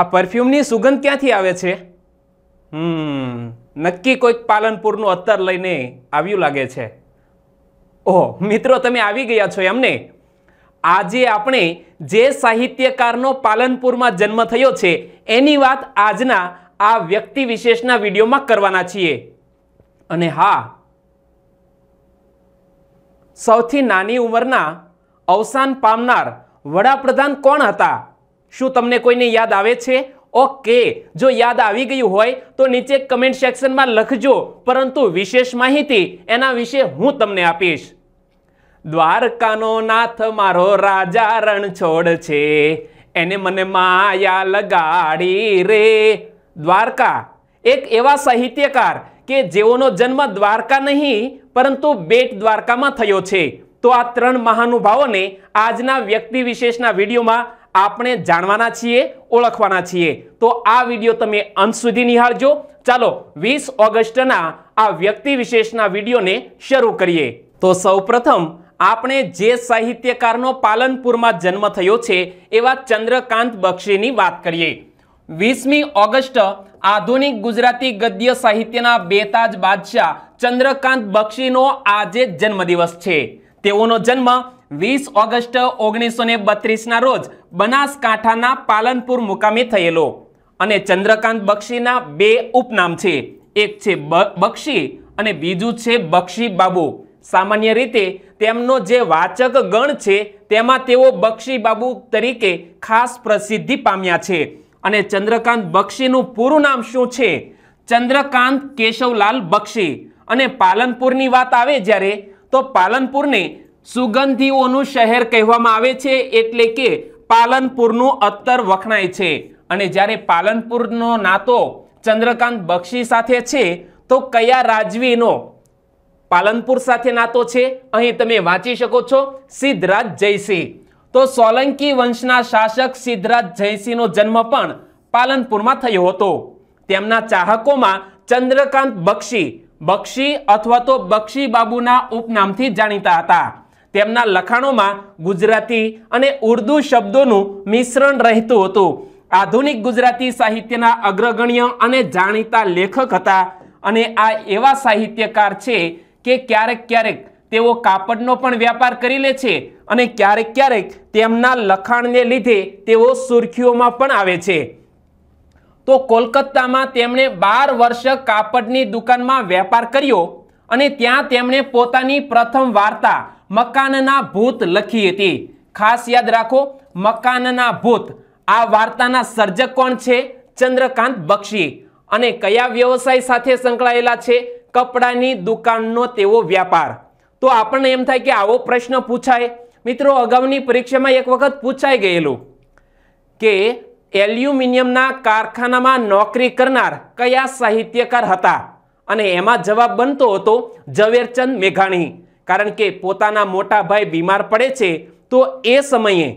આ પરફ્યુમની સુગંધ ક્યાંથી આવે છે હમ નક્કી કોઈક પાલનપુરનું અત્તર લઈને આવ્યું લાગે છે ઓહ મિત્રો તમે આવી ગયા છો એમને આજે આપણે જે સાહિત્યકારનો પાલનપુરમાં જન્મ થયો છે એની વાત આજના આ વ્યક્તિ વિશેષના વિડીયોમાં કરવાના છીએ અને હા સૌથી નાની ઉંમરના અવસાન પામનાર વડાપ્રધાન કોણ હતા શું તમને કોઈને યાદ આવે છે ઓકે જો યાદ આવી ગયું હોય તો નીચે કમેન્ટ સેક્શનમાં લખજો પરંતુ વિશેષ માહિતી એના વિશે હું તમને આપીશ દ્વારકાનો નાથ મારો રાજા રણછોડ છે એને મને માયા લગાડી રે દ્વારકા એક એવા સાહિત્યકાર કે જેઓનો જન્મ દ્વારકા નહીં પરંતુ બેટ દ્વારકામાં થયો છે તો આ ત્રણ મહાનુભાવોને આજના વ્યક્તિ વિશેષના વિડીયોમાં આપણે જાણવાના છીએ ઓળખવાના છીએ તો આ વિડીયો તમે અંત સુધી નિહાળજો ચાલો વીસ ઓગસ્ટના આ વ્યક્તિ વિશેષના વિડીયોને શરૂ કરીએ તો સૌપ્રથમ આપણે જે સાહિત્યકારનો પાલનપુરમાં જન્મ થયો છે એવા ચંદ્રકાંત બક્ષીની વાત કરીએ વીસમી ઓગસ્ટ આધુનિક ગુજરાતી ગદ્ય સાહિત્યના બેતાજ બાદશાહ ચંદ્રકાંત બક્ષીનો આજે જન્મદિવસ છે તેઓનો જન્મ વીસ ઓગસ્ટ ઓગણીસો ને બત્રીસના રોજ બનાસકાંઠાના પાલનપુર મુકામે થયેલો અને ચંદ્રકાંત બક્ષીના બે ઉપનામ છે એક છે બક્ષી અને બીજું છે બક્ષી બાબુ સામાન્ય રીતે તેમનો જે વાચક ગણ છે તેમાં તેઓ બક્ષી બાબુ તરીકે ખાસ પ્રસિદ્ધિ પામ્યા છે અને ચંદ્રકાંત બક્ષીનું પૂરું નામ શું છે ચંદ્રકાંત કેશવલાલ બક્ષી અને પાલનપુરની વાત આવે જ્યારે તો પાલનપુરને સુગંધીઓનું શહેર કહેવામાં આવે છે એટલે કે પાલનપુરનું અત્તર વખણાય છે અને જ્યારે પાલનપુરનો નાતો ચંદ્રકાંત બક્ષી સાથે છે તો કયા રાજવીનો પાલનપુર સાથે નાતો છે અહીં તમે વાંચી શકો છો સિદ્ધરાજ જયસિંહ તો સોલંકી વંશના શાસક સિદ્ધરાજ જયસિંહનો જન્મ પણ પાલનપુરમાં થયો હતો તેમના ચાહકોમાં ચંદ્રકાંત બક્ષી બક્ષી અથવા તો બક્ષી બાબુના ઉપનામથી જાણીતા હતા તેમના લખાણોમાં ગુજરાતી અને ઉર્દુ શબ્દોનું મિશ્રણ રહેતું હતું આધુનિક ગુજરાતી સાહિત્યના અગ્રગણ્ય અને જાણીતા લેખક હતા અને આ એવા સાહિત્યકાર છે કે ક્યારેક ક્યારેક તેઓ કાપડનો પણ વ્યાપાર કરી લે છે અને ક્યારેક ક્યારેક તેમના લખાણને લીધે તેઓ સુરખીઓમાં પણ આવે છે તો કોલકાતામાં તેમણે બાર વર્ષ કાપડની દુકાનમાં વેપાર કર્યો અને ત્યાં તેમણે પોતાની પ્રથમ વાર્તા મકાનના ભૂત લખી હતી ખાસ યાદ રાખો મકાનના ભૂત આ વાર્તાના સર્જક કોણ છે ચંદ્રકાંત બક્ષી અને કયા વ્યવસાય સાથે સંકળાયેલા છે કપડાની દુકાનનો તેવો વ્યાપાર તો આપણને એમ થાય કે આવો પ્રશ્ન પૂછાય મિત્રો અગાઉની પરીક્ષામાં એક વખત પૂછાઈ ગયેલું કે એલ્યુમિનિયમના કારખાનામાં નોકરી કરનાર કયા સાહિત્યકાર હતા અને એમાં જવાબ બનતો હતો ઝવેરચંદ મેઘાણી કારણ કે પોતાના મોટા ભાઈ બીમાર પડે છે તો એ સમયે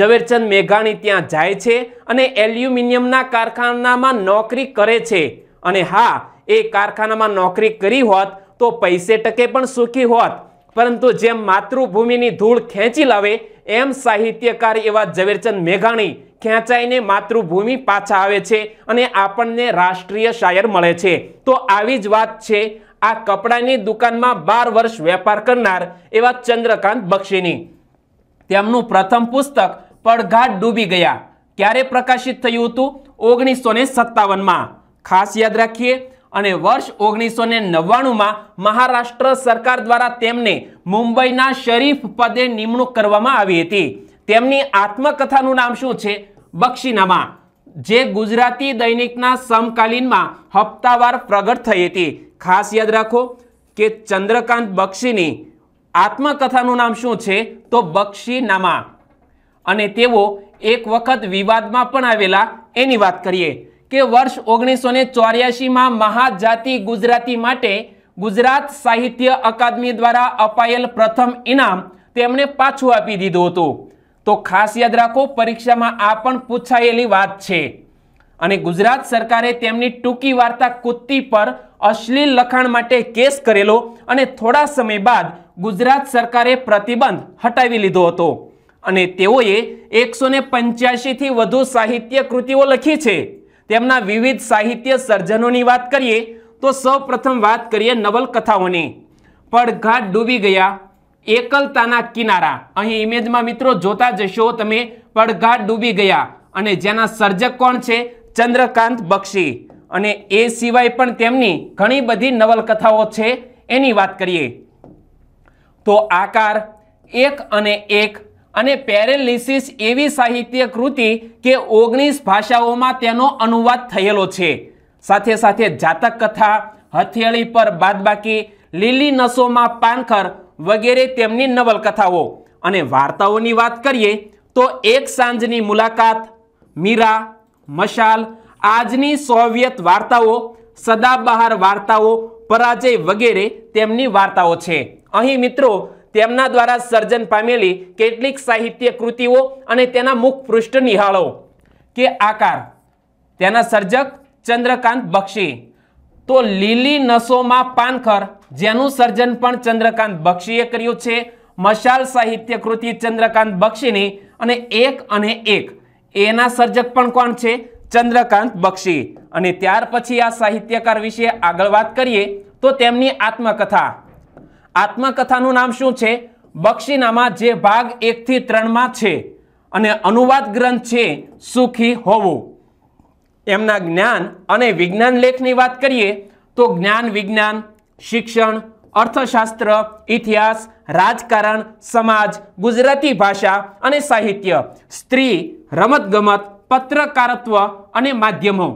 ઝવેરચંદ મેઘાણી ત્યાં જાય છે અને એલ્યુમિનિયમના કારખાનામાં નોકરી કરે છે અને હા એ કારખાનામાં નોકરી કરી હોત તો પૈસે ટકે પણ સુખી હોત પરંતુ જેમ માતૃભૂમિની ધૂળ ખેંચી લાવે એમ સાહિત્યકાર એવા ઝવેરચંદ મેઘાણી ખેંચાઈને માતૃભૂમિ પાછા આવે છે અને આપણને રાષ્ટ્રીય શાયર મળે છે તો આવી જ વાત છે આ કપડાની દુકાનમાં બાર વર્ષ વેપાર કરનાર એવા ચંદ્રકાંત બક્ષીની તેમનું પ્રથમ પુસ્તક પડઘાટ ડૂબી ગયા ક્યારે પ્રકાશિત થયું હતું ઓગણીસો ને સત્તાવનમાં ખાસ યાદ રાખીએ અને વર્ષ ઓગણીસો ને નવ્વાણુંમાં મહારાષ્ટ્ર સરકાર દ્વારા તેમને મુંબઈના શરીફ પદે નિમણૂક કરવામાં આવી હતી તેમની આત્મકથાનું નામ શું છે બક્ષીનામા જે ગુજરાતી દૈનિકના સમકાલીનમાં હપ્તાવાર પ્રગટ થઈ હતી ખાસ યાદ રાખો કે ચંદ્રકાંત બક્ષીની આત્મકથાનું નામ શું છે તો બક્ષીનામા અને તેઓ એક વખત વિવાદમાં પણ આવેલા એની વાત કરીએ કે વર્ષ ઓગણીસો ને ચોર્યાસીમાં મહાજાતિ ગુજરાતી માટે ગુજરાત સાહિત્ય અકાદમી દ્વારા અપાયેલ પ્રથમ ઇનામ તેમણે પાછું આપી દીધું હતું તો ખાસ યાદ રાખો પરીક્ષામાં આ પણ પૂછાયેલી વાત છે અને ગુજરાત સરકારે તેમની ટૂંકી વાર્તા કુત્તી પર અશ્લીલ લખાણ માટે કેસ કરેલો અને થોડા સમય બાદ ગુજરાત સરકારે પ્રતિબંધ હટાવી લીધો હતો અને તેઓએ એકસો ને પંચ્યાસીથી વધુ સાહિત્ય કૃતિઓ લખી છે તેમના વિવિધ સાહિત્ય સર્જનોની વાત કરીએ તો સૌપ્રથમ વાત કરીએ નવલકથાઓની પડઘાટ ડૂબી ગયા એકલતાના કિનારા અહીં ઇમેજમાં મિત્રો જોતા જશો તમે પડઘાટ ડૂબી ગયા અને જેના સર્જક કોણ છે ચંદ્રકાંત બક્ષી અને એ સિવાય પણ તેમની ઘણી બધી નવલકથાઓ છે એની વાત કરીએ તો આકાર એક અને એક અને પેરેલિસિસ એવી સાહિત્ય કૃતિ કે ઓગણીસ ભાષાઓમાં તેનો અનુવાદ થયેલો છે સાથે સાથે જાતક કથા હથેળી પર બાદબાકી લીલી નસોમાં પાનખર વગેરે તેમની નવલકથાઓ અને વાર્તાઓની વાત કરીએ તો એક સાંજની મુલાકાત મીરા મશાલ આજની સોવિયત વાર્તાઓ સદાબહાર વાર્તાઓ પરાજય વગેરે તેમની વાર્તાઓ છે અહીં મિત્રો તેમના દ્વારા સર્જન પામેલી કેટલીક સાહિત્ય કૃતિઓ અને તેના મુખ પૃષ્ઠ નિહાળો કે આકાર તેના સર્જક ચંદ્રકાંત બક્ષી તો લીલી નસોમાં પાનખર જેનું સર્જન પણ ચંદ્રકાંત બક્ષીએ કર્યું છે મશાલ સાહિત્ય કૃતિ ચંદ્રકાંત બક્ષીની અને એક અને એક એના સર્જક પણ કોણ છે ચંદ્રકાંત બક્ષી અને ત્યાર પછી આ સાહિત્યકાર વિશે આગળ વાત કરીએ તો તેમની આત્મકથા આત્મકથાનું નામ શું છે બક્ષીનામાં જે ભાગ એકથી ત્રણમાં છે અને અનુવાદ ગ્રંથ છે સુખી હોવું એમના જ્ઞાન અને વિજ્ઞાન લેખની વાત કરીએ તો જ્ઞાન વિજ્ઞાન શિક્ષણ અર્થશાસ્ત્ર ઇતિહાસ રાજકારણ સમાજ ગુજરાતી ભાષા અને સાહિત્ય સ્ત્રી રમતગમત પત્રકારત્વ અને માધ્યમો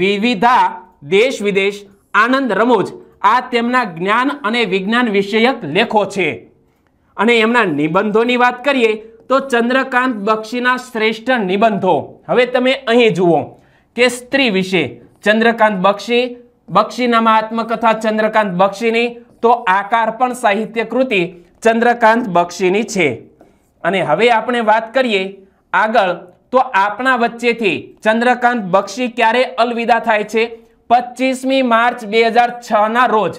વિવિધા દેશ વિદેશ આનંદ રમૂજ આ તેમના જ્ઞાન અને વિજ્ઞાન વિષયક લેખો છે અને એમના નિબંધોની વાત કરીએ તો ચંદ્રકાંત બક્ષીના શ્રેષ્ઠ નિબંધો હવે તમે અહીં જુઓ કે સ્ત્રી વિશે ચંદ્રકાંત બક્ષી બક્ષીનામાં આત્મકથા ચંદ્રકાંત બક્ષીની તો આકાર પણ સાહિત્ય કૃતિ ચંદ્રકાંત બક્ષીની છે અને હવે આપણે વાત કરીએ આગળ તો આપણા વચ્ચેથી ચંદ્રકાંત બક્ષી ક્યારે અલવિદા થાય છે પચીસમી માર્ચ બે હજાર છના રોજ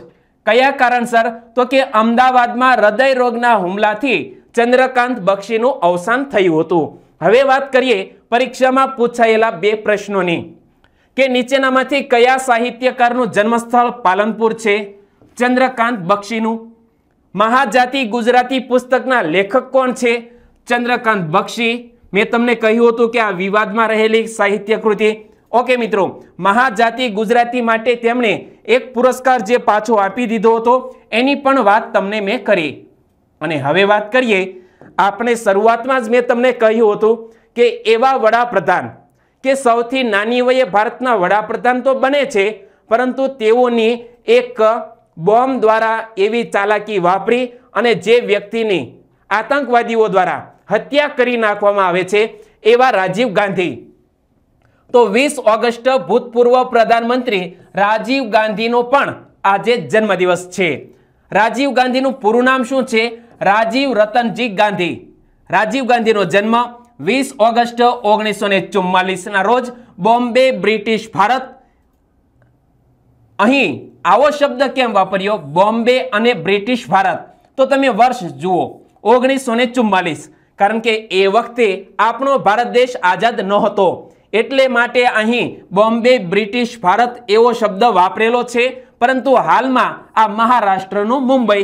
કયા કારણસર તો કે અમદાવાદમાં હૃદય રોગના હુમલાથી ચંદ્રકાંત બક્ષીનું અવસાન થયું હતું હવે વાત કરીએ પરીક્ષામાં પૂછાયેલા બે પ્રશ્નોની કે નીચેનામાંથી કયા સાહિત્યકારનું જન્મસ્થળ પાલનપુર છે ચંદ્રકાંત બક્ષીનું મહાજાતિ ગુજરાતી પુસ્તકના લેખક કોણ છે ચંદ્રકાંત બક્ષી મેં તમને કહ્યું હતું કે આ વિવાદમાં રહેલી સાહિત્ય કૃતિ ઓકે મિત્રો મહાજાતિ ગુજરાતી માટે તેમણે એક પુરસ્કાર જે પાછો આપી દીધો હતો એની પણ વાત તમને મેં કરી અને હવે વાત કરીએ આપણે શરૂઆતમાં જ મેં તમને કહ્યું હતું કે એવા વડાપ્રધાન કે સૌથી નાની વયે ભારતના વડાપ્રધાન તો બને છે પરંતુ તેઓની એક બોમ્બ દ્વારા એવી ચાલાકી વાપરી અને જે વ્યક્તિની આતંકવાદીઓ દ્વારા હત્યા કરી નાખવામાં આવે છે એવા રાજીવ ગાંધી તો વીસ ઓગસ્ટ ભૂતપૂર્વ પ્રધાનમંત્રી રાજીવ ગાંધીનો પણ આજે જન્મદિવસ છે રાજીવ ગાંધીનું પૂરું નામ શું છે રાજીવ રતનજી ગાંધી રાજીવ ગાંધીનો જન્મ વીસ ઓગસ્ટ ઓગણીસો ને ચુમ્માલીસના રોજ બોમ્બે બ્રિટિશ ભારત અહીં આવો શબ્દ કેમ વાપર્યો બોમ્બે અને બ્રિટિશ ભારત તો તમે વર્ષ જુઓ ઓગણીસો ને ચુમ્માલીસ કારણ કે એ વખતે આપણો ભારત દેશ આઝાદ નહોતો એટલે માટે અહીં બોમ્બે બ્રિટિશ ભારત એવો શબ્દ વાપરેલો છે પરંતુ હાલમાં આ મહારાષ્ટ્રનું મુંબઈ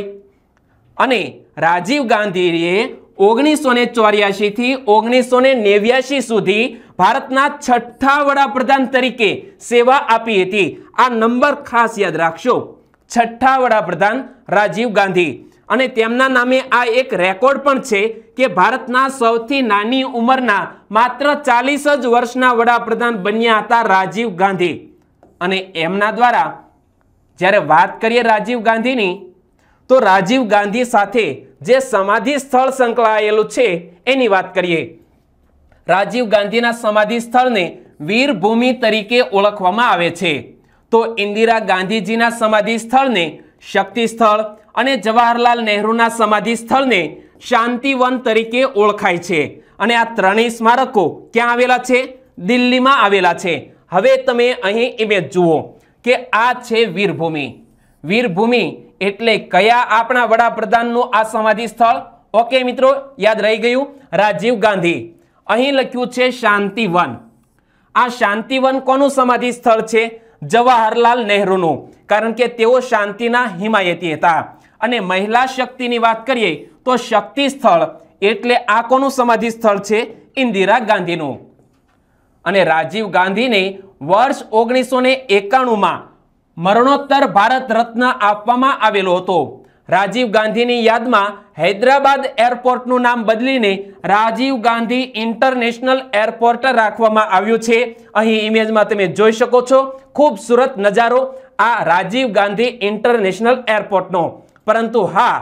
અને રાજીવ ગાંધીએ ઓગણીસો ને ચોર્યાસીથી ઓગણીસો ને નેવ્યાસી સુધી ભારતના છઠ્ઠા વડાપ્રધાન તરીકે સેવા આપી હતી આ નંબર ખાસ યાદ રાખશો છઠ્ઠા વડાપ્રધાન રાજીવ ગાંધી અને તેમના નામે આ એક રેકોર્ડ પણ છે કે ભારતના સૌથી નાની ઉંમરના માત્ર ચાલીસ જ વર્ષના વડાપ્રધાન બન્યા હતા રાજીવ ગાંધી અને એમના દ્વારા જ્યારે વાત કરીએ રાજીવ ગાંધીની તો રાજીવ ગાંધી સાથે જે સમાધિ સ્થળ સંકળાયેલું છે એની વાત કરીએ રાજીવ ગાંધીના સમાધિ સ્થળને વીરભૂમિ તરીકે ઓળખવામાં આવે છે તો ઇન્દિરા ગાંધીજીના સમાધિ સ્થળને શક્તિ સ્થળ અને જવાહરલાલ નહેરુના સમાધિ સ્થળને શાંતિવન તરીકે ઓળખાય છે અને આ ત્રણેય સ્મારકો ક્યાં આવેલા છે દિલ્હીમાં આવેલા છે હવે તમે અહીં ઇમેજ જુઓ કે આ છે વીરભૂમિ વીરભૂમિ એટલે કયા આપણા વડાપ્રધાનનું આ સમાધિ સ્થળ ઓકે મિત્રો યાદ રહી ગયું રાજીવ ગાંધી અહીં લખ્યું છે શાંતિવન આ શાંતિવન કોનું સમાધિ સ્થળ છે જવાહરલાલ નહેરુનું કારણ કે તેઓ શાંતિના હિમાયતી હતા અને મહિલા શક્તિની વાત કરીએ તો શક્તિ સ્થળ એટલે આ કોનું સમાધિ સ્થળ છે ઇન્દિરા ગાંધીનું અને રાજીવ ગાંધીને વર્ષ ઓગણીસો ને એકાણુંમાં મરણોત્તર ભારત રત્ન આપવામાં આવેલો હતો રાજીવ ગાંધીની યાદમાં હૈદરાબાદ એરપોર્ટનું નામ બદલીને રાજીવ ગાંધી ઇન્ટરનેશનલ એરપોર્ટ રાખવામાં આવ્યું છે અહીં ઇમેજમાં તમે જોઈ શકો છો ખૂબસૂરત નજારો આ રાજીવ ગાંધી ઇન્ટરનેશનલ એરપોર્ટનો પરંતુ હા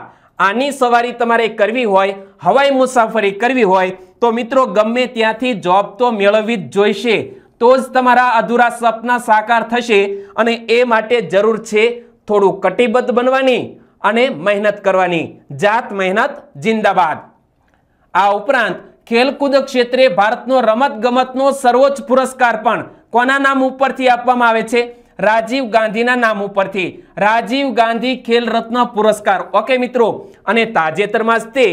આની સવારી તમારે કરવી હોય હવાઈ મુસાફરી કરવી હોય તો મિત્રો ગમે ત્યાંથી જોબ તો મેળવવી જ જોઈશે તો જ તમારા અધૂરા સપના સાકાર થશે અને એ માટે જરૂર છે થોડું કટિબદ્ધ બનવાની અને મહેનત કરવાની જાત મહેનત જિંદાબાદ આ ઉપરાંત ખેલકૂદ ક્ષેત્રે ભારતનો રમતગમતનો સર્વોચ્ચ પુરસ્કાર પણ કોના નામ ઉપરથી આપવામાં આવે છે રાજીવ ગાંધીના નામ ઉપરથી રાજીવ ગાંધી ખેલ રત્ન પુરસ્કાર ઓકે મિત્રો અને તાજેતરમાં જ તે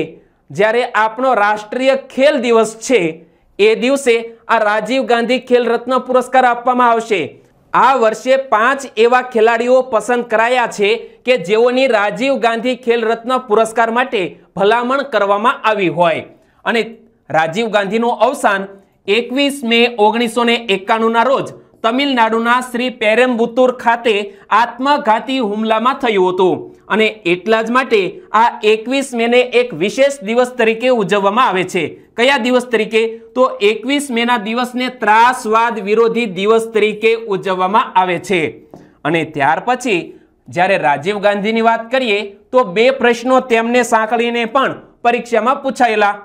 જ્યારે આપણો રાષ્ટ્રીય ખેલ દિવસ છે એ દિવસે આ રાજીવ ગાંધી ખેલ રત્ન પુરસ્કાર આપવામાં આવશે આ વર્ષે પાંચ એવા ખેલાડીઓ પસંદ કરાયા છે કે જેઓની રાજીવ ગાંધી ખેલ રત્ન પુરસ્કાર માટે ભલામણ કરવામાં આવી હોય અને રાજીવ ગાંધીનું અવસાન એકવીસ મે ઓગણીસો ને એકાણુંના રોજ તમિલનાડુના શ્રી પેરેમ્બુતુર ખાતે આત્મઘાતી હુમલામાં થયું હતું અને એટલા જ માટે આ એકવીસ મેને એક વિશેષ દિવસ તરીકે ઉજવવામાં આવે છે કયા દિવસ તરીકે તો એકવીસ મેના દિવસને ત્રાસવાદ વિરોધી દિવસ તરીકે ઉજવવામાં આવે છે અને ત્યાર પછી જ્યારે રાજીવ ગાંધીની વાત કરીએ તો બે પ્રશ્નો તેમને સાંકળીને પણ પરીક્ષામાં પૂછાયેલા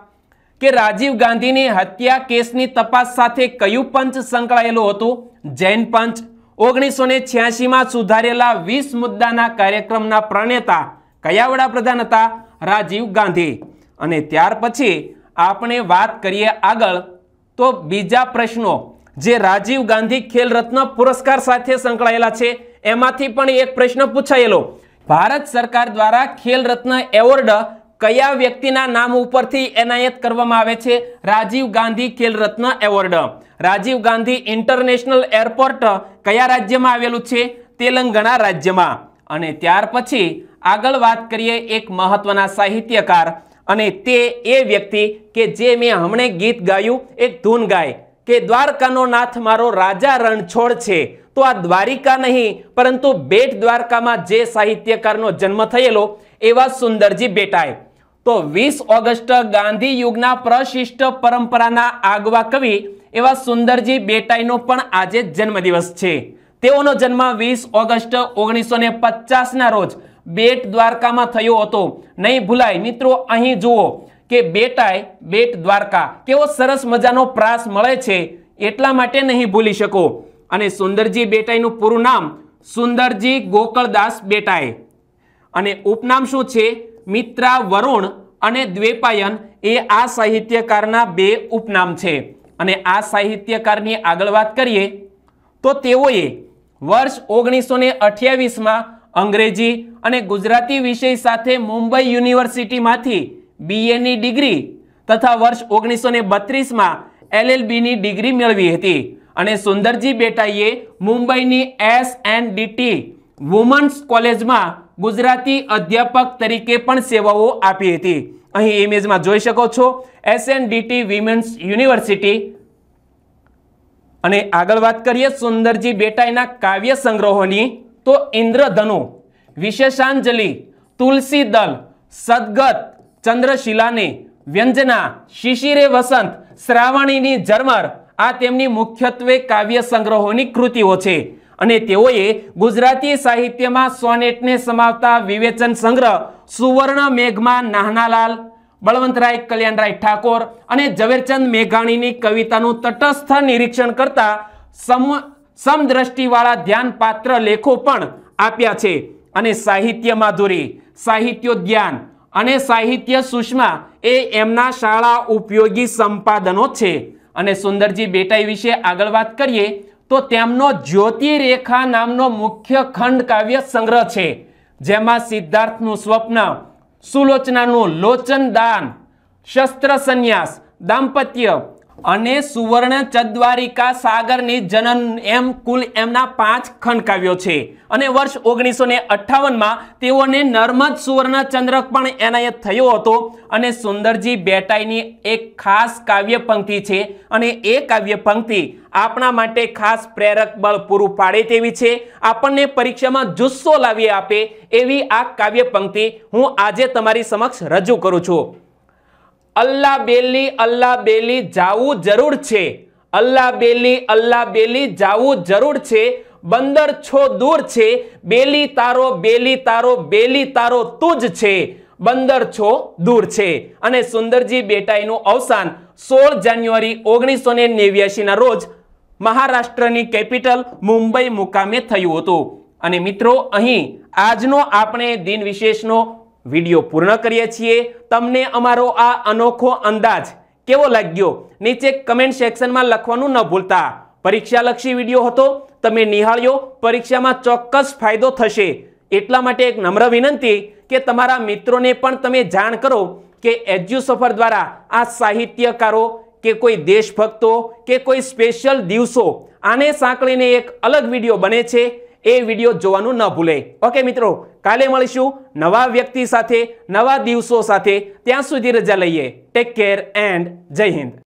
કે રાજીવ ગાંધીની હત્યા કેસની તપાસ સાથે કયું પંચ સંકળાયેલું હતું જૈન પંચ ઓગણીસો ને છ્યાસીમાં સુધારેલા વીસ મુદ્દાના કાર્યક્રમના પ્રણેતા કયા વડાપ્રધાન હતા રાજીવ ગાંધી અને ત્યાર પછી આપણે વાત કરીએ આગળ તો બીજા પ્રશ્નો જે રાજીવ ગાંધી ખેલ રત્ન પુરસ્કાર સાથે સંકળાયેલા છે એમાંથી પણ એક પ્રશ્ન પૂછાયેલો ભારત સરકાર દ્વારા ખેલ રત્ન એવોર્ડ કયા વ્યક્તિના નામ ઉપરથી એનાયત કરવામાં આવે છે Rajiv Gandhi Khel Ratna award Rajiv Gandhi international airport કયા રાજ્યમાં આવેલું છે તેલંગણા રાજ્યમાં અને ત્યાર પછી આગળ વાત કરીએ એક મહત્વના સાહિત્યકાર અને તે એ વ્યક્તિ કે જે મેં હમણે ગીત ગાયું એક ધૂન ગાય કે દ્વારકાનો નાથ મારો રાજા રણછોડ છે તો આ દ્વારિકા નહીં પરંતુ બેટ દ્વારકામાં જે સાહિત્યકારનો જન્મ થયેલો એવા સુંદરજી બેટાય તો વીસ ઓગસ્ટ ગાંધી યુગના પ્રશિષ્ટ પરંપરાના આગવા કવિ એવા સુંદરજી બેટાઈનો પણ આજે જન્મદિવસ છે તેઓનો જન્મ વીસ ઓગસ્ટ ઓગણીસો ને પચાસના રોજ બેટ દ્વારકામાં થયો હતો નહીં ભૂલાય મિત્રો અહીં જુઓ કે બેટાઈ બેટ દ્વારકા કેવો સરસ મજાનો પ્રાસ મળે છે એટલા માટે નહીં ભૂલી શકો અને સુંદરજી બેટાઈનું પૂરું નામ સુંદરજી ગોકળદાસ બેટાઈ અને ઉપનામ શું છે મિત્રા વરુણ અને દ્વેપાયન એ આ સાહિત્યકારના બે ઉપનામ છે અને આ સાહિત્યકારની આગળ વાત કરીએ તો તેઓએ વર્ષ ઓગણીસો ને અઠ્યાવીસમાં અંગ્રેજી અને ગુજરાતી વિષય સાથે મુંબઈ યુનિવર્સિટીમાંથી બીએની ડિગ્રી તથા વર્ષ ઓગણીસો ને બત્રીસમાં એલએલબીની ડિગ્રી મેળવી હતી અને સુંદરજી બેટાઈએ મુંબઈની એસ એન ડીટી વુમન્સ કોલેજમાં ગુજરાતી અધ્યાપક તરીકે પણ સેવાઓ આપી હતી અહીં ઇમેજમાં જોઈ શકો છો એસએનડીટી વિમેન્સ યુનિવર્સિટી અને આગળ વાત કરીએ સુંદરજી બેટાઈના કાવ્ય સંગ્રહોની તો ઇન્દ્રધનુ વિશેષાંજલિ તુલસી દલ સદગત ચંદ્રશિલાની વ્યંજના શિશિરે વસંત શ્રાવણીની ઝરમર આ તેમની મુખ્યત્વે કાવ્ય સંગ્રહોની કૃતિઓ છે અને તેઓએ ગુજરાતી સાહિત્યમાં સોનેટને સમાવતા વિવેચન સંગ્રહ સુવર્ણ મેઘમાં નાહનાલાલ બળવંતરાય કલ્યાણરાય ઠાકોર અને ઝવેરચંદ મેઘાણીની કવિતાનું તટસ્થ નિરીક્ષણ કરતા સમ સમદ્રષ્ટિવાળા ધ્યાનપાત્ર લેખો પણ આપ્યા છે અને સાહિત્ય માધુરી સાહિત્યોદ્યાન અને સાહિત્ય સુષ્મા એ એમના શાળા ઉપયોગી સંપાદનો છે અને સુંદરજી બેટાઈ વિશે આગળ વાત કરીએ તો તેમનો જ્યોતિરેખા નામનો મુખ્ય ખંડ કાવ્ય સંગ્રહ છે જેમાં સિદ્ધાર્થનું સ્વપ્ન સુલોચનાનું લોચન દાન શસ્ત્ર સંન્યાસ દાંપત્ય અને સુવર્ણ ચદ્વારિકા સાગરની જનન એમ કુલ એમના પાંચ ખંડ કાવ્યો છે અને વર્ષ ઓગણીસો ને અઠ્ઠાવનમાં તેઓને નર્મદ સુવર્ણ ચંદ્રક પણ એનાયત થયો હતો અને સુંદરજી બેટાઈની એક ખાસ કાવ્ય પંક્તિ છે અને એ કાવ્ય પંક્તિ આપણા માટે ખાસ પ્રેરક બળ પૂરું પાડે તેવી છે આપણને પરીક્ષામાં જુસ્સો લાવી આપે એવી આ કાવ્ય પંક્તિ હું આજે તમારી સમક્ષ રજૂ કરું છું અલ્લા બેલી અલ્લા બેલી જાવું જરૂર છે અલ્લા બેલી અલ્લા બેલી જાવું જરૂર છે બંદર છો દૂર છે બેલી તારો બેલી તારો બેલી તારો તું જ છે બંદર છો દૂર છે અને સુંદરજી બેટાઈનું અવસાન સોળ જાન્યુઆરી ઓગણીસો ને નેવ્યાસીના રોજ મહારાષ્ટ્રની કેપિટલ મુંબઈ મુકામે થયું હતું અને મિત્રો અહીં આજનો આપણે દિન વિશેષનો વિડીયો પૂર્ણ કરીએ છીએ તમને અમારો આ અનોખો અંદાજ કેવો લાગ્યો નીચે કમેન્ટ સેક્શનમાં લખવાનું ન ભૂલતા પરીક્ષાલક્ષી વિડીયો હતો તમે નિહાળ્યો પરીક્ષામાં ચોક્કસ ફાયદો થશે એટલા માટે એક નમ્ર વિનંતી કે તમારા મિત્રોને પણ તમે જાણ કરો કે એજ્યુ સફર દ્વારા આ સાહિત્યકારો કે કોઈ દેશભક્તો કે કોઈ સ્પેશિયલ દિવસો આને સાંકળીને એક અલગ વિડીયો બને છે એ વિડીયો જોવાનું ન ભૂલે ઓકે મિત્રો કાલે મળીશું નવા વ્યક્તિ સાથે નવા દિવસો સાથે ત્યાં સુધી રજા લઈએ ટેક કેર એન્ડ જય હિન્દ